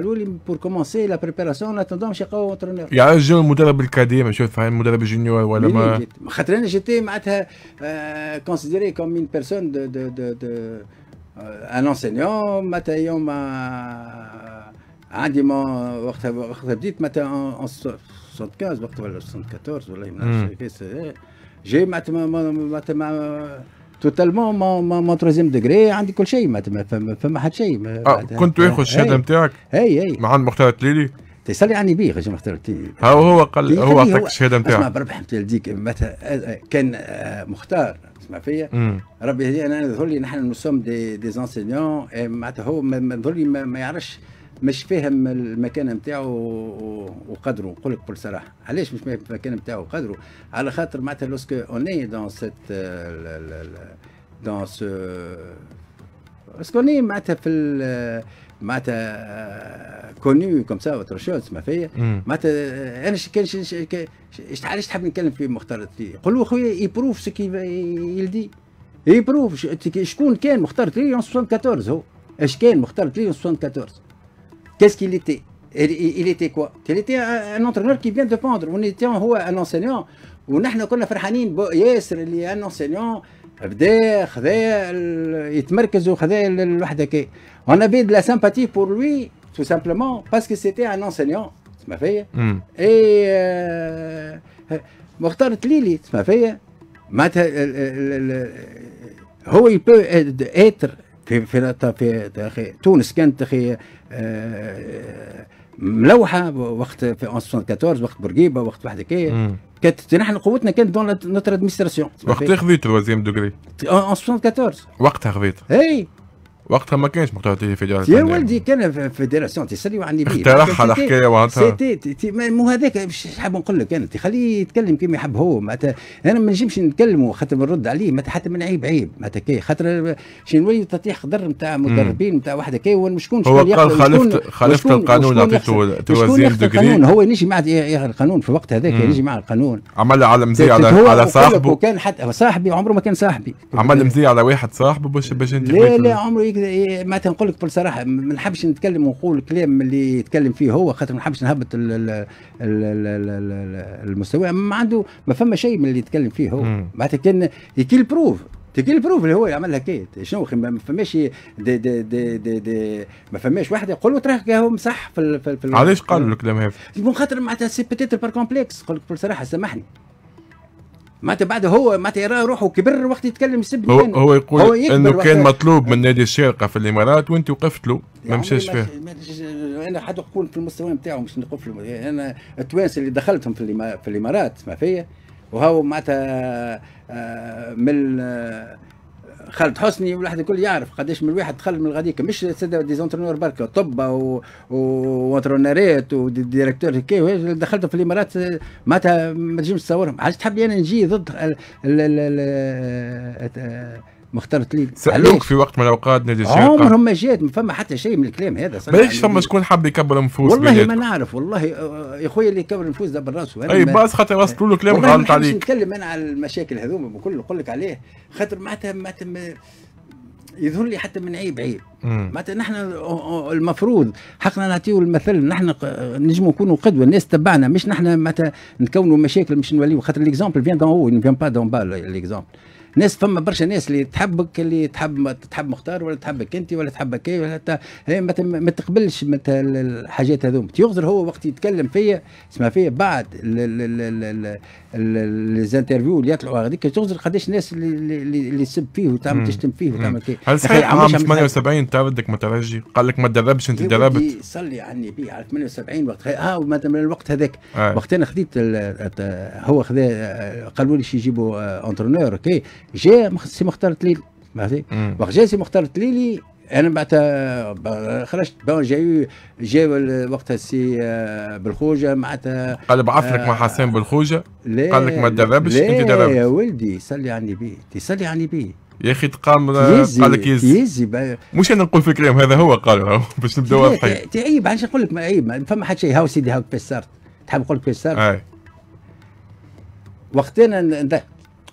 قالوا لي بور كومونسي لا بريباراسيون اتوندون باش يقوى ترونور يعني جو المدرب الكاديم شوف فاهم مدرب جونيور ولا ما خاطر انا جيتي معناتها كونسيديري كوم اون بيرسون دو دو دو دو ان انسينيون معناتها يوم عندي ما وقتها وقتها بديت معناتها 75 وقتها ولا 74 ولا ما نعرفش جاي معناتها معناتها توتالمون مون تروزيام ديغري عندي كل شيء ما فما حد شيء آه كنت تاخذ الشهاده نتاعك اي اي مع المختار التليلي تسالي عني بيه خشم مختار التليلي هو هو قال هو اعطاك الشهاده نتاعك اسمع بربي حمد يديك كان آه، مختار اسمع فيا ربي هدي انا نظهر لي نحن نسوم دي دي معناتها هو نظهر لي ما يعرفش مش فاهم المكان نتاعو وقدره نقول لك بكل صراحه علاش مش فاهم المكان نتاعو وقدره على خاطر معناتها لوسكو اوني دون سيت دون سو اسكو اوني معناتها في معناتها كوني كوم سا اوتر شوز ما فيا معناتها euh, انا كان علاش تحب نتكلم في مختلط فيه قول له خويا يبروف سو كي يلدي يبروف شكون كان مختار لي 74 هو اش كان مختار لي 74 Qu'est-ce qu'il était il était quoi Il était un entraîneur qui vient de pendre. On était en haut, un enseignant on كنا فرحانين ياسر اللي ان enseignant بدا خذا يتمركز وخذا الوحده كي. On avait de la sympathie pour lui tout simplement parce que c'était un enseignant. تسمع Et اي مختار c'est ma فيا؟ معناتها هو il peut être في في في اخي تونس كانت اخي آه، ملوحه وقت في 1974 وقت بورقيبه وقت واحد كي كانت نحن قوتنا كانت دون نوتر ادمينستراسيون وقت خذيت دوزيام دوغري 1974 وقتها خذيت اي وقتها ما كانش مقترح دراسه يا ولدي كان في فيدراسيون تسري وعندي بيه اقترحها الحكايه وقتها سيتي مو هذاك باش حاب نقول لك انا خليه يتكلم كما يحب هو معناتها انا ما نجمش نتكلموا خاطر نرد عليه معناتها حتى من عيب عيب معناتها كي خاطر شنو تطيح قدر نتاع مدربين نتاع واحد كي وشكون هو قال خالفت خالفت القانون عطيته توازير القانون هو نجي مع القانون في الوقت هذاك نجي مع القانون عمل على مزيه على على صاحبه وكان حتى صاحبي عمره ما كان صاحبي عمل مزيه على واحد صاحبه باش باش لا لا عمره هذيك إيه، ما تنقول لك بصراحه ما نحبش نتكلم ونقول الكلام اللي يتكلم فيه هو خاطر ما نحبش نهبط المستوى ما عنده ما فما شيء من اللي يتكلم فيه هو معناتها كان يكيل بروف تكيل بروف اللي هو يعملها كيت شنو ما فماش دي دي دي دي دي ما فماش واحد يقول له تراه هو مصح في في, علاش قالوا الكلام هذا؟ من خاطر معناتها سي بتيتر بار كومبلكس قلت لك بصراحه سامحني معناتها بعد هو معناتها يراه روحه كبر وقت يتكلم يسب هو, هو يقول هو انه كان مطلوب من نادي الشارقه في الامارات وانت وقفت له ما يعني مشاش فيه انا حد نكون في المستوى نتاعه مش نقف له انا التوانسه اللي دخلتهم في, في الامارات ما فيا وهو معناتها آه، آه، من آه، خالد حسني والواحد الكل يعرف قداش من واحد دخل من غاديك مش دي زونترونور برك طب وانترونيرات وديريكتور هكا دخلت في الامارات معناتها ما تنجمش تصورهم علاش تحب انا نجي ضد ما اخترت لي سالوك في وقت من الاوقات نادي الشرقه عمرهم ما جات ما فما حتى شيء من الكلام هذا مالكش فما شكون حب يكبر نفوس والله ما نعرف والله أه، أه، يا خويا اللي يكبر نفوس دبر راسه اي باس خاطر وصلوا له كلام غلط عليك نتكلم انا على المشاكل هذوما بكل نقول لك عليه خاطر معناتها معناتها يظهر لي حتى من عيب عيب معناتها نحن أه، المفروض حقنا نعطيو المثل نحن نجموا نكونوا قدوه الناس تبعنا مش نحن معناتها نكونوا مشاكل مش نوليو خاطر ليكزومبل فيان دون هو فيان با دون با ليكزومبل ناس فما برشا ناس اللي تحبك اللي تحب تحب مختار ولا تحبك انت ولا تحبك كي ولا حتى ما تقبلش الحاجات هذوم يغزر هو وقت يتكلم فيا اسمع فيا بعد الانترفيو اللي يطلعوا هذيك تغزر قداش الناس اللي اللي تسب فيه وتعمل تشتم فيه وتعمل كي هل صحيح عام 78 انت مترجي قال لك ما تدربش انت دربت صلي على النبي على 78 وقت ها آه، من الوقت هذاك آه. وقت انا خذيت هو خذا آه، قالوا لي يجيبوا انترونور اوكي جاء سي مختار تليل فهمتي وقت جاء سي مختار تليلي انا معناتها خرجت بون جاي جاي وقتها سي آه، بالخوجه معناتها قال بعث لك آه، مع حسين بالخوجه قال لك ما تدربش انت دربت يا ولدي صلي على النبي صلي على النبي يا اخي تقام آه، قال لك يزي يزي مش انا نقول في الكلام هذا هو قال باش نبدا واضحين تعيب علاش نقول لك ما عيب ما فما حد شيء هاو سيدي هاو كيف صارت تحب نقول لك كيف صارت وقتنا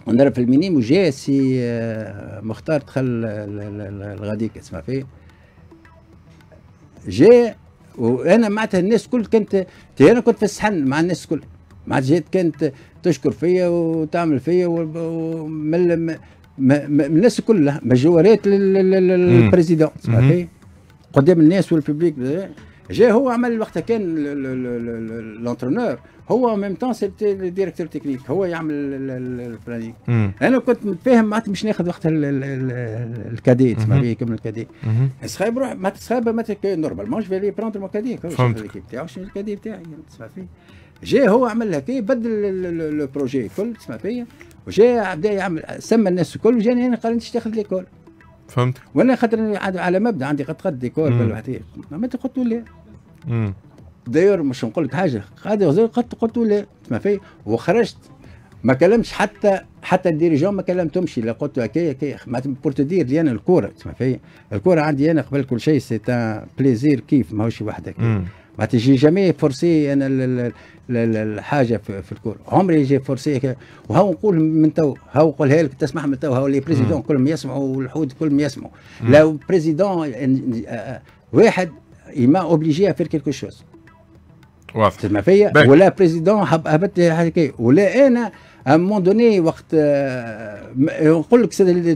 ونضرب في المينيم وجا سي آه، مختار دخل الغاديك اسمها فيه جا وانا معناتها الناس الكل كنت انا كنت في الصحن مع الناس الكل معناتها جيت كانت تشكر فيا وتعمل فيا ومن الناس الكل مجوارات للبريزيدون قدام الناس والببليك جا هو عمل وقتها كان لونترونور هو ميم تون سيتي ديريكتور تكنيك هو يعمل البلانينغ انا كنت متفاهم معناتها مش ناخذ وقتها الكادي تسمع به كمل الكادي سخايب روح ما سخايب معناتها نورمالمون جو فيلي بروندر مون كادي الكادي تاعو شنو الكادي بتاعي تسمع فيه جا هو عمل هكا بدل البروجي الكل تسمع فيا وجاء بدا يعمل سمى الناس الكل وجاني انا قال انت تاخذ ليكول فهمت وانا خاطر على مبدا عندي قد قد ديكور بالوحدي ما قلت له لا داير مش نقول لك حاجه قاعد وزير قلت قلت لا ما في وخرجت ما كلمش حتى حتى الديريجون ما كلمتهمش لا قلت اكي ما بور دير لي انا الكوره ما في الكوره عندي انا قبل كل شيء سي بليزير كيف ماهوش وحدك ما تجي جميع فرسي أنا الحاجة في الكور عمري يجي فرسي وهاو نقول من تو هاو نقولها لك تسمح من تو هاو لي بريزيدون كلهم يسمعوا والحود كلهم يسمعوا لو بريزيدون آه، آه، واحد يما اوبليجي افير كيلكو شوز واضح تسمع فيا ولا بريزيدون هبت ولا انا ا un moment donné, on dit que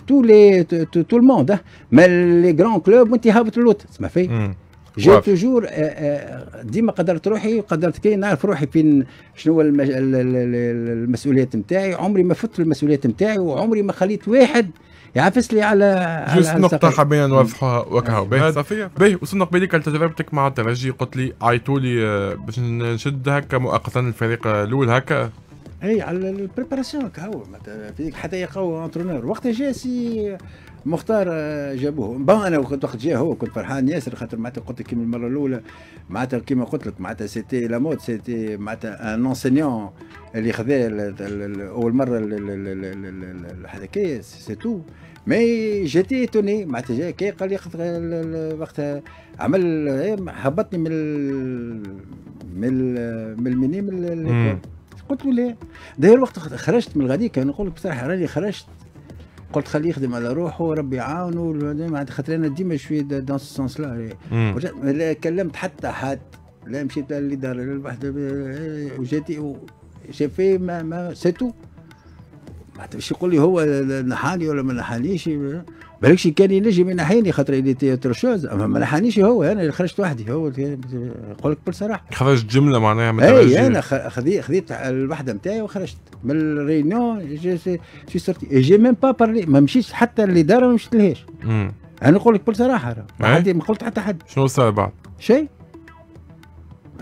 تو tout le monde, mais les grands clubs, on dit que جو توجور آه، آه، ديما قدرت روحي قدرت كي نعرف روحي فين شنو هو المسؤوليات نتاعي عمري ما فت المسؤوليات نتاعي وعمري ما خليت واحد يعفس لي على جوست نقطة حبينا نوضحوها وكهو باهي صافية باهي وصلنا قبيليك على تجربتك مع الترجي قلت لي عيطوا لي آه، باش نشد هكا مؤقتا الفريق الأول هكا اي على البريباراسيون كهو حتى يقوى انترونور وقتها جا سي مختار جابوه بون انا وقت وقت جا هو كنت فرحان ياسر خاطر معناتها قلت لك كيما المره الاولى معناتها كيما قلت لك معناتها سيتي لا مود سيتي معناتها ان انسينيون اللي خذا اول مره هذاك سي تو مي جيتي توني معناتها جا كي قال لي وقتها عمل هبطني من من من المينيم قلت له لا داير وقت خرجت من الغادي كان نقول بصراحه راني خرجت قلت خليه يخدم على روحه وربي يعاونه خاطر انا ديما شويه دون يعني سونس لا كلمت حتى حد لا مشيت للاداره الوحده وجاتي شافيه ما ما سيتو ما تبش يقول لي هو نحاني ولا ما نحانيش بالكش كان ينجم ينحيني خاطر اللي شوز اما ما نحانيش هو انا اللي خرجت وحدي هو نقول لك بكل صراحه خرجت جمله معناها اي انا خذيت خذيت الوحده نتاعي وخرجت من الرينيون جي سورتي جي ميم با بارلي ما مشيتش حتى للاداره ما مشيت لهاش انا نقول لك بكل صراحه إيه؟ ما قلت حتى حد شنو صار بعد؟ شيء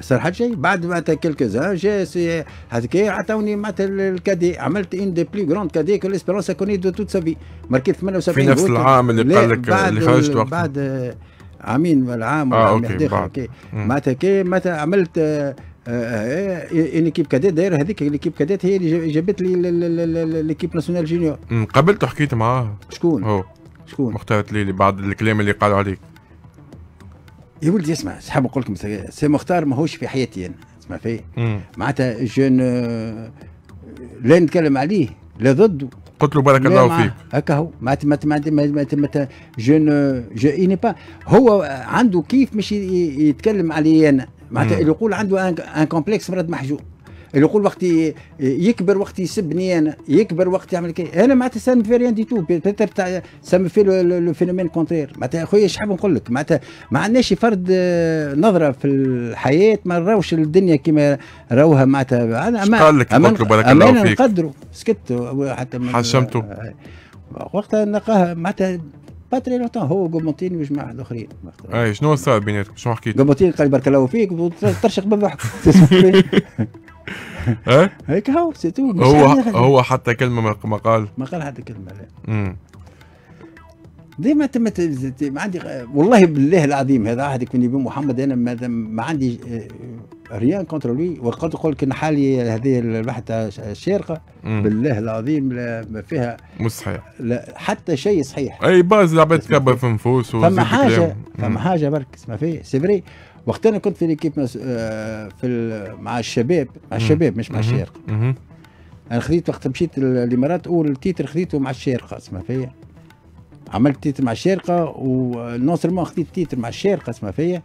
صار حتى شيء بعد معناتها كيلكو زان جي سي هذيك عطوني معناتها الكادي عملت ان دي بلي غروند كادي كل ليسبيرونس كوني دو توت سافي ماركيت 78 في نفس العام اللي قال لك اللي خرجت وقت بعد عامين ولا عام ولا آه عام اوكي معناتها كي معناتها عملت آه، آه، ان ايكيب كادات دايره هذيك ليكيب كادات هي اللي جابت لي ليكيب ناسيونال جونيور قبلت وحكيت معاها شكون؟ شكون؟ مختار تليلي بعد الكلام اللي قالوا عليك يا ولدي اسمع سحاب نقول لكم سي مختار ماهوش في حياتي انا اسمع فيه معناتها جون آه، لا نتكلم عليه لا ضده قلت له بارك الله فيك هكا هو معناتها ما ما ما جون جو ني با هو عنده كيف مش يتكلم علي انا معناتها اللي يقول عنده ان كومبلكس مرض محجوب اللي يقول وقت يكبر وقت يسبني انا يكبر وقت يعمل كي انا معناتها سان في ريان دي تو بيتر تاع سا في لو فينومين كونترير معناتها خويا اش حاب نقول لك معناتها ما عندناش فرد آه، نظره في الحياه ما نراوش الدنيا كما راوها معناتها انا ما قال لك انا نقدره سكت حتى حشمته آه، وقتها نلقاها معناتها باتري لونتون هو قومونتين وجماعه واحد اخرين اي شنو صار بيناتكم شنو حكيت؟ قومونتين قال بارك الله فيك وترشق بالضحك إيه؟ هيك هو سيتو هو هو حتى كلمه ما قال ما قال حتى كلمه لا ليه ما تمت ما عندي والله بالله العظيم هذا عهدك من بن محمد انا ما, ما عندي ريان كونتر لوي وقد قلت لك ان حالي هذه البحث الشارقه بالله العظيم لا ما فيها مش صحيح لا حتى شيء صحيح اي باز لعبت كبه في نفوس فما حاجه فما حاجه برك ما فيه سي فري وقت انا كنت في ليكيب آه، في مع الشباب مع الشباب مش مع الشارقه انا خذيت وقت مشيت الامارات اول تيتر خذيته مع الشارقه اسمها فيه عملت تيتر مع الشارقه ونون ما أخذت تيتر مع الشارقه اسمها فيا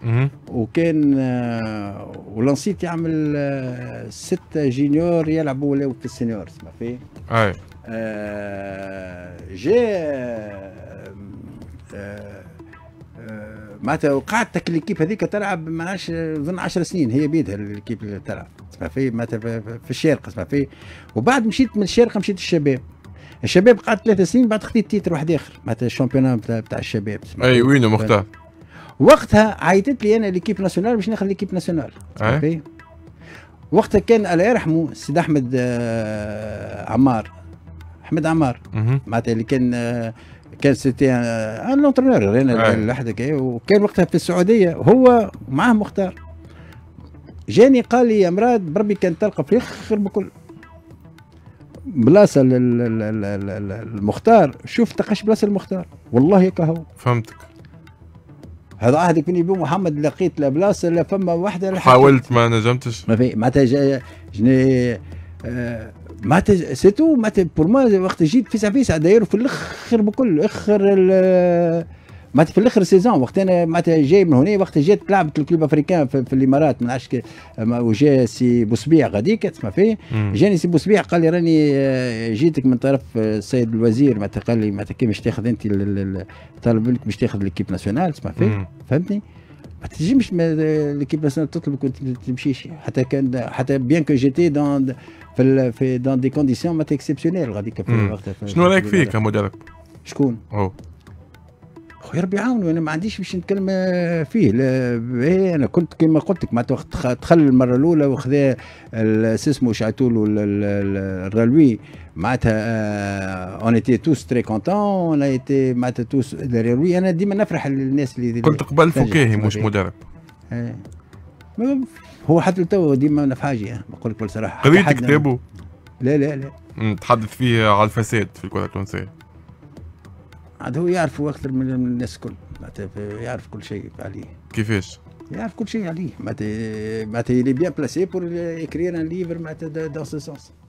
وكان آه، ولانسيت يعمل آه، سته جينيور يلعبوا ولاو في السينيور اسمها فيا آه جاء آه آه معناتها وقعدت الكيب هذيك تلعب معناش اظن 10 سنين هي بيدها الكيب اللي تلعب اسمها في معناتها في الشارقه اسمها في وبعد مشيت من الشارقه مشيت الشباب الشباب قعد ثلاث سنين بعد خديت تيتر واحد اخر معناتها الشامبيون بتاع الشباب اي وينو مختار وقتها عيطت لي انا ليكيب ناسيونال باش ناخذ ليكيب ناسيونال أيه؟ وقتها كان الله يرحمه السيد احمد آه، عمار احمد عمار معناتها اللي كان آه، كان سيتي ان آه، لونترونور انا لوحدك وكان وقتها في السعوديه هو معاه مختار جاني قال لي يا مراد بربي كان تلقى في الاخر بكل بلاصه المختار شوف تقاش بلاصه المختار والله كهو فهمتك هذا عهدك بيني بو محمد لقيت لا بلاصه لا فما وحده حاولت ما نجمتش ما في معناتها جني ما تج... سيتو ما بور ما وقت جيت فيسع فيسع داير في الاخر بكل اخر معناتها في الاخر سيزون وقت انا معناتها جاي من هنا وقت جات لعبت الكلوب افريكان في, في الامارات ما نعرفش وجا سي بوسبيع غاديك تسمع فيه جاني سي بوسبيع قال لي راني آه، جيتك من طرف آه، السيد الوزير معناتها قال لي معناتها كيفاش تاخذ انت طالب منك باش تاخذ ليكيب ناسيونال تسمع فيه فهمتني ما تجمش ليكيب ناسيونال تطلبك ما تمشيش حتى كان حتى بيان كو جيتي دون في في دون دي كونديسيون معناتها اكسبسيونيل غاديك في شنو رايك فيه كمدرب؟ شكون؟ أوه. خويا ربي يعاونوا انا ما عنديش باش نتكلم آه، فيه لا إيه، انا كنت كما قلت لك معناتها وقت دخل المره الاولى وخذا اسمه شعتولو الرالوي معناتها اون ايتي توس تري كونتون اون ايتي معناتها توس الرالوي انا ديما نفرح للناس اللي كنت قبل فكاهي مش مدرب إيه. هو حتى تو ديما انا في حاجه يعني نقول لك صراحه قريت كتابه طيب؟ لا لا لا نتحدث فيه على الفساد في الكره التونسيه عاد هو يعرف اكثر من الناس الكل يعرف كل شيء عليه كيفاش؟ يعرف كل شيء عليه معناتها معناتها il est bien placé pour ليفر معناتها دون سو سونس